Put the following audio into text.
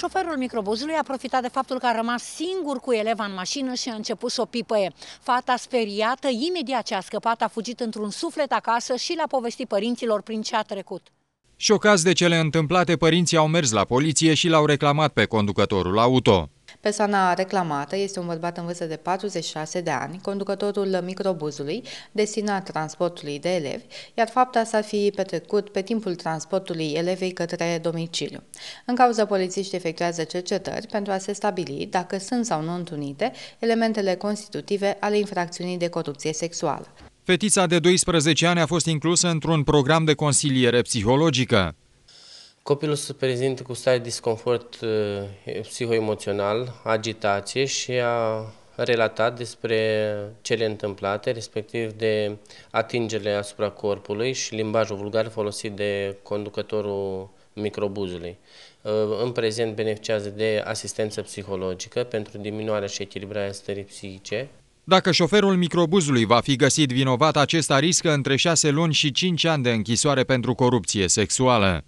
Șoferul microbuzului a profitat de faptul că a rămas singur cu eleva în mașină și a început să o pipăie. Fata speriată, imediat ce a scăpat, a fugit într-un suflet acasă și l-a povestit părinților prin ce a trecut. Șocați de cele întâmplate, părinții au mers la poliție și l-au reclamat pe conducătorul auto. Persoana reclamată este un bărbat în vârstă de 46 de ani, conducătorul microbuzului destinat transportului de elevi, iar fapta s-ar fi petrecut pe timpul transportului elevei către domiciliu. În cauza polițiștii efectuează cercetări pentru a se stabili dacă sunt sau nu întunite elementele constitutive ale infracțiunii de corupție sexuală. Fetița de 12 ani a fost inclusă într-un program de consiliere psihologică. Copilul se prezintă cu stare de disconfort eh, psihoemoțional, agitație și a relatat despre cele întâmplate, respectiv de atingerile asupra corpului și limbajul vulgar folosit de conducătorul microbuzului. Eh, în prezent beneficiază de asistență psihologică pentru diminuarea și echilibrarea stării psihice. Dacă șoferul microbuzului va fi găsit vinovat, acesta riscă între 6 luni și 5 ani de închisoare pentru corupție sexuală.